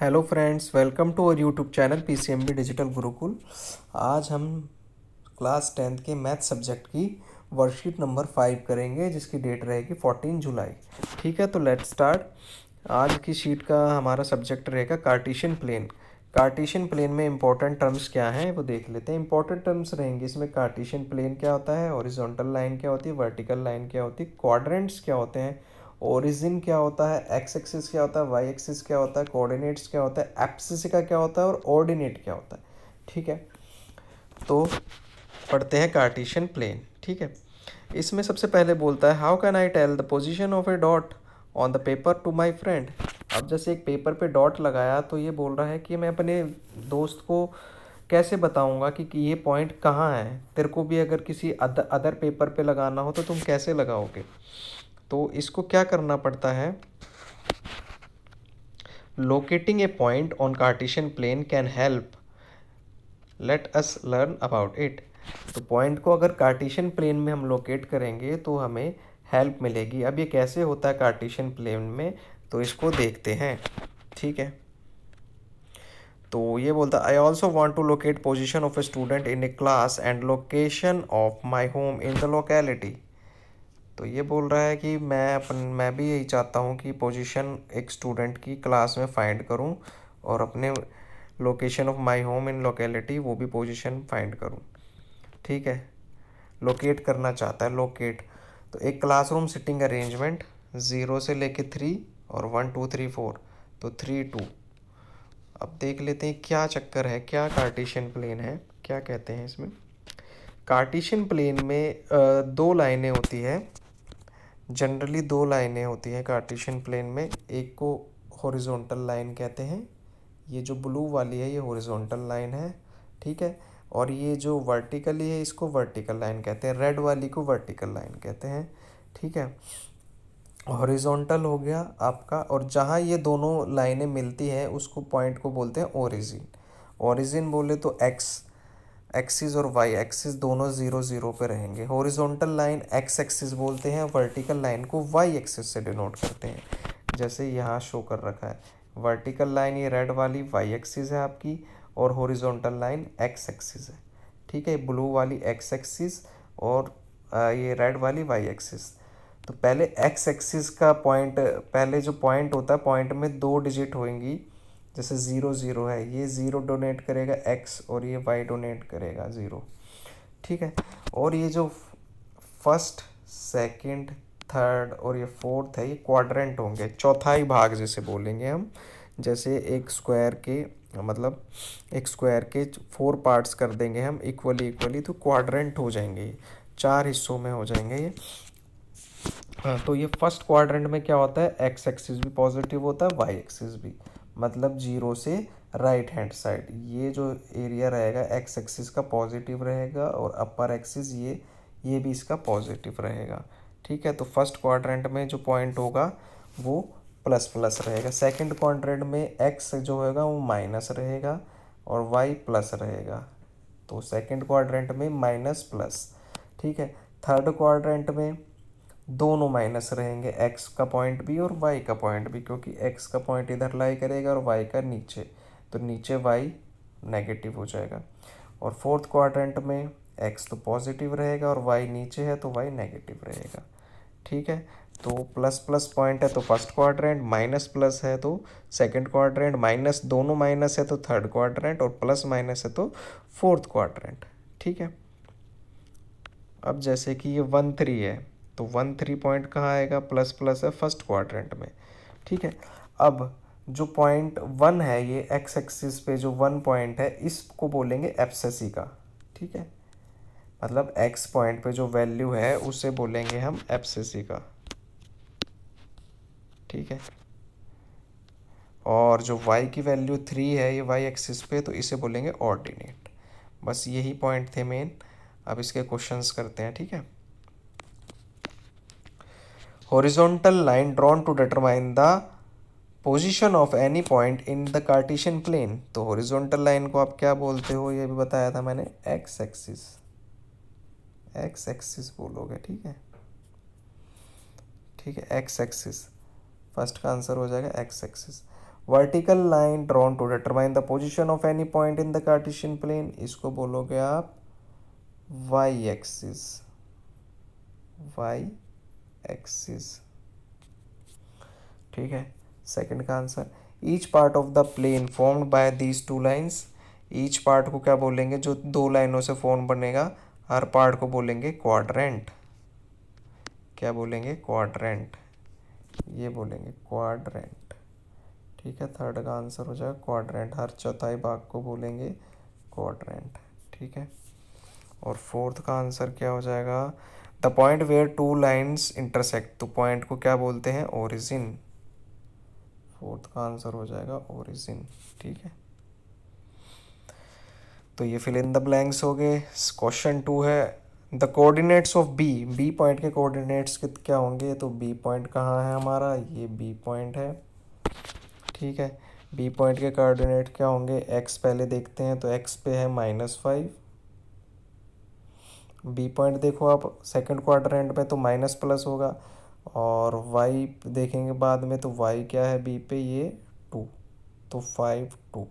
hello friends welcome to our YouTube channel PCMB Digital Gurukul आज हम class tenth के math subject की worksheet number five करेंगे जिसकी डेट रहेगी फोर्टीन जुलाई ठीक है तो लेट स्टार्ट आज की शीट का हमारा सब्जेक्ट रहेगा कार्टिशियन प्लेन कार्टिशियन प्लेन में इंपॉर्टेंट टर्म्स क्या हैं वो देख लेते हैं इंपॉर्टेंट टर्म्स रहेंगे इसमें कार्टिशियन प्लेन क्या होता है ओरिजोनटल लाइन क्या होती है वर्टिकल लाइन क्या होती है क्वाड्रेंट्स क्या होते हैं ओरिजिन क्या होता है एक्स एक्सिस क्या होता है वाई एक्सिस क्या होता है कोऑर्डिनेट्स क्या होता है का क्या होता है और ऑर्डिनेट क्या होता है ठीक है तो पढ़ते हैं कार्टिशन प्लेन ठीक है इसमें सबसे पहले बोलता है how can I tell the position of a dot on the paper to my friend अब जैसे एक पेपर पे डॉट लगाया तो ये बोल रहा है कि मैं अपने दोस्त को कैसे बताऊंगा कि, कि ये पॉइंट कहाँ है तेरे को भी अगर किसी अदर अदर पेपर पे लगाना हो तो तुम कैसे लगाओगे तो इसको क्या करना पड़ता है locating a point on Cartesian plane can help let us learn about it तो पॉइंट को अगर कार्टिशियन प्लेन में हम लोकेट करेंगे तो हमें हेल्प मिलेगी अब ये कैसे होता है कार्टिशियन प्लेन में तो इसको देखते हैं ठीक है तो ये बोलता I also want to locate position of a student in a class and location of my home in the locality तो ये बोल रहा है कि मैं अपन मैं भी यही चाहता हूँ कि पोजीशन एक स्टूडेंट की क्लास में फाइंड करूँ और अपने location of my home in locality वो भी पोजीशन फाइंड करूँ ठीक है लोकेट करना चाहता है लोकेट तो एक क्लासरूम सिटिंग अरेंजमेंट ज़ीरो से लेके थ्री और वन टू थ्री फोर तो थ्री टू अब देख लेते हैं क्या चक्कर है क्या कार्टिशन प्लेन है क्या कहते हैं इसमें कार्टिशन प्लेन में दो लाइनें होती है जनरली दो लाइनें होती हैं कार्टिशियन प्लेन में एक को हॉरिजॉन्टल लाइन कहते हैं ये जो ब्लू वाली है ये हॉरिजॉन्टल लाइन है ठीक है और ये जो वर्टिकली है इसको वर्टिकल लाइन कहते हैं रेड वाली को वर्टिकल लाइन कहते हैं ठीक है हॉरिजॉन्टल हो गया आपका और जहाँ ये दोनों लाइनें मिलती हैं उसको पॉइंट को बोलते हैं ओरिजिन ओरिजिन बोले तो एक्स एक्सिस और वाई एक्सिस दोनों ज़ीरो ज़ीरो पे रहेंगे हॉरिजॉन्टल लाइन एक्स एक्सिस बोलते हैं वर्टिकल लाइन को वाई एक्सिस से डिनोट करते हैं जैसे यहाँ शो कर रखा है वर्टिकल लाइन ये रेड वाली वाई एक्सिस है आपकी और हॉरिजॉन्टल लाइन एक्स एक्सिस है ठीक है ब्लू वाली एक्स एक्सिस और ये रेड वाली वाई एक्सिस तो पहले एक्स एक्सिस का पॉइंट पहले जो पॉइंट होता है पॉइंट में दो डिजिट होंगी जैसे ज़ीरो ज़ीरो है ये ज़ीरो डोनेट करेगा एक्स और ये वाई डोनेट करेगा ज़ीरो ठीक है और ये जो फर्स्ट सेकंड थर्ड और ये फोर्थ है ये क्वाड्रेंट होंगे चौथाई भाग जैसे बोलेंगे हम जैसे एक स्क्वायर के मतलब एक स्क्वायर के फोर पार्ट्स कर देंगे हम इक्वली इक्वली तो क्वाड्रेंट हो जाएंगे ये चार हिस्सों में हो जाएंगे ये हाँ तो ये फर्स्ट क्वाड्रेंट में क्या होता है एक्स एक्सिस भी पॉजिटिव होता है वाई एक्सिस भी मतलब जीरो से राइट हैंड साइड ये जो एरिया रहेगा एक्स एक्सिस का पॉजिटिव रहेगा और अपर एक्सिस ये ये भी इसका पॉजिटिव रहेगा ठीक है तो फर्स्ट क्वाड्रेंट में जो पॉइंट होगा वो प्लस प्लस रहेगा सेकंड क्वाड्रेंट में एक्स जो होगा वो माइनस रहेगा और वाई प्लस रहेगा तो सेकंड क्वाड्रेंट में माइनस प्लस ठीक है थर्ड क्वाड्रेंट में दोनों माइनस रहेंगे एक्स का पॉइंट भी और वाई का पॉइंट भी क्योंकि एक्स का पॉइंट इधर लाई करेगा और वाई का नीचे तो नीचे वाई नेगेटिव हो जाएगा और फोर्थ क्वाड्रेंट में एक्स तो पॉजिटिव रहेगा और वाई नीचे है तो वाई नेगेटिव रहेगा ठीक है तो प्लस प्लस पॉइंट है तो फर्स्ट क्वाड्रेंट माइनस प्लस है तो सेकंड क्वाड्रेंट माइनस दोनों माइनस है तो थर्ड क्वाड्रेंट और प्लस माइनस है तो फोर्थ क्वाड्रेंट ठीक है अब जैसे कि ये वन थ्री है तो वन थ्री पॉइंट कहाँ आएगा प्लस प्लस है फर्स्ट क्वाड्रेंट में ठीक है अब जो पॉइंट वन है ये एक्स एक्सिस पे जो वन पॉइंट है इसको बोलेंगे एप्सेसी का ठीक है मतलब एक्स पॉइंट पे जो वैल्यू है उसे बोलेंगे हम एप्सेसी का ठीक है और जो वाई की वैल्यू थ्री है ये वाई एक्सिस पे तो इसे बोलेंगे ऑर्डिनेट बस यही पॉइंट थे मेन अब इसके क्वेश्चंस करते हैं ठीक है horizontal line drawn to determine the position of any point in the cartesian plane तो हॉरिजोंटल लाइन को आप क्या बोलते हो ये भी बताया था मैंने एक्स एक्सिस एक्स एक्सिस बोलोगे ठीक है ठीक है एक्स एक्सिस फर्स्ट का आंसर हो जाएगा X axis vertical line drawn to determine the position of any point in the cartesian plane इसको बोलोगे आप वाई एक्सिस वाई एक्सिस ठीक है सेकंड का answer each part of the plane formed by these two lines each part को क्या बोलेंगे जो दो लाइनों से फॉर्म बनेगा हर पार्ट को बोलेंगे क्वाड्रेंट क्या बोलेंगे क्वाड्रेंट ये बोलेंगे क्वाड्रेंट ठीक है थर्ड का आंसर हो जाएगा क्वाड्रेंट हर चौथाई भाग को बोलेंगे क्वाड्रेंट ठीक है और फोर्थ का आंसर क्या हो जाएगा the point where two lines intersect तो पॉइंट को क्या बोलते हैं ओरिजिन फोर्थ का आंसर हो जाएगा ओरिजिन ठीक है तो ये फिल इन द ब्लैंक्स हो गए क्वेश्चन टू है the coordinates of B B point के कोऑर्डिनेट्स क्या होंगे तो बी पॉइंट कहाँ है हमारा ये बी पॉइंट है ठीक है बी पॉइंट के कोऑर्डिनेट क्या होंगे एक्स पहले देखते हैं तो एक्स पे है माइनस फाइव बी पॉइंट देखो आप सेकंड एंड में तो माइनस प्लस होगा और वाई देखेंगे बाद में तो वाई क्या है बी पे ये टू तो five two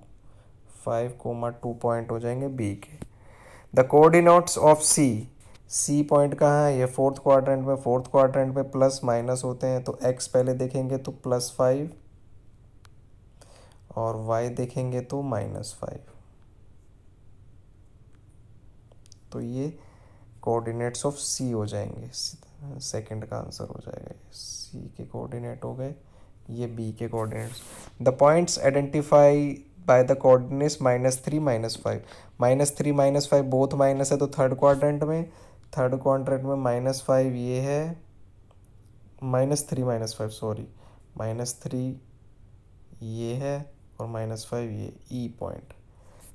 five comma two point हो जाएंगे बी के the coordinates of C C point कहाँ है ये फोर्थ क्वाड्रेंट में फोर्थ क्वाड्रेंट में प्लस माइनस होते हैं तो एक्स पहले देखेंगे तो प्लस फाइव और वाई देखेंगे तो माइनस फाइव तो ये कोऑर्डिनेट्स ऑफ सी हो जाएंगे सेकंड का आंसर हो जाएगा सी के कोऑर्डिनेट हो गए ये बी के coordinates the points identified by the coordinates minus three minus five minus three minus five both minus है तो थर्ड क्वाड्रेंट में थर्ड क्वाड्रेंट में माइनस फाइव ये है minus three minus five sorry minus three ये है और माइनस फाइव ये ई e पॉइंट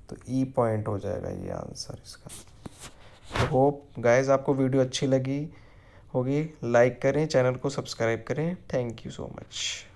तो ई e पॉइंट हो जाएगा ये आंसर इसका होप गाइज आपको वीडियो अच्छी लगी होगी लाइक करें चैनल को सब्सक्राइब करें थैंक यू सो मच